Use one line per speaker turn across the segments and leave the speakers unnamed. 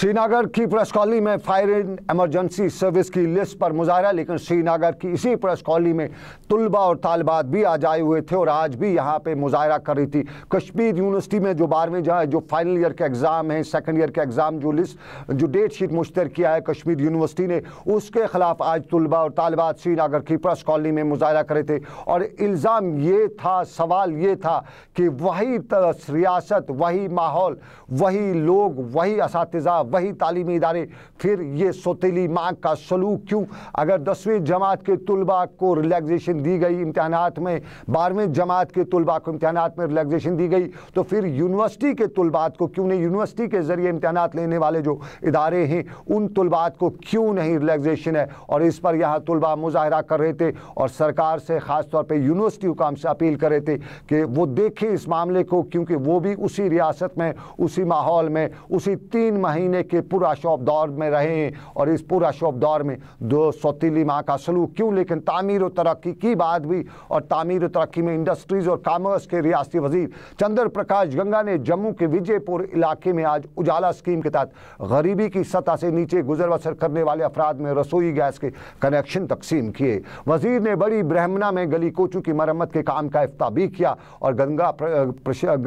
श्रीनगर की press colony में fire and emergency service की लिस्ट पर मुजाहरा लेकिन श्रीनगर की इसी प्रेस कॉलोनी में तलबा और तालबात भी आज आए हुए थे और आज भी यहाँ पे मुजाहरा कर रही थी कश्मीर यूनिवर्सिटी में जो बारहवीं जहाँ जो फाइनल ईयर के एग्ज़ाम हैं सेकेंड ईयर के एग्ज़ाम जो लिस्ट जो डेट शीट मुश्तर किया है कश्मीर यूनिवर्सिटी ने उसके ख़िलाफ़ आज तलबा और तालबात श्रीनगर की प्रेस कॉलोनी में मुजाहरा करे थे और इल्ज़ाम ये था सवाल ये था कि वही रियासत वही माहौल वही लोग वही इस वही तालीमी इदारे फिर ये सोतीली मांग का सलूक क्यों अगर दसवीं जमात के तलबा को रिलैक्सेशन दी गई इम्तहान में बारहवीं जमात के तलबा को इम्तहान में रिलैक्सेशन दी गई तो फिर यूनिवर्सिटी के तलबात को क्यों नहीं यूनिवर्सिटी के ज़रिए इम्तहान लेने वाले जो इदारे हैं उन तलबात को क्यों नहीं रिलैक्सेशन है और इस पर यहाँ तलबा मुजाहरा कर रहे थे और सरकार से ख़ासतौर पर यूनिवर्सिटी हुकाम से अपील कर रहे थे कि वो देखें इस मामले को क्योंकि वो भी उसी रियासत में उसी माहौल में उसी तीन महीने रहे कि पूरा शौब दौर में रहें और इस पूरा शौब दौर में दो सौतीली माह का सलूक क्यों लेकिन तमीर और तरक्की की बात भी और तमीर और तरक्की में इंडस्ट्रीज़ और कामर्स के रियाती वजीर चंद्र प्रकाश गंगा ने जम्मू के विजयपुर इलाके में आज उजाला स्कीम के तहत गरीबी की सतह से नीचे गुजर बसर करने वाले अफराद में रसोई गैस के कनेक्शन तकसीम किए वजीर ने बड़ी ब्रह्मणा में गली कोचू की मरम्मत के काम का अफ्ताह भी किया और गंगा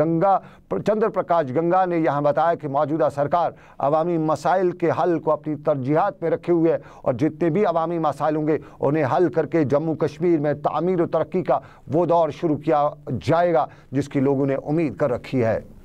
गंगा चंद्र प्रकाश गंगा ने यहाँ बताया कि मौजूदा सरकार आवाम अवामी मसाइल के हल को अपनी तरजीहत में रखे हुए है और जितने भी अवामी मसाइल होंगे उन्हें हल करके जम्मू कश्मीर में तमीर और तरक्की का वो दौर शुरू किया जाएगा जिसकी लोगों ने उम्मीद कर रखी है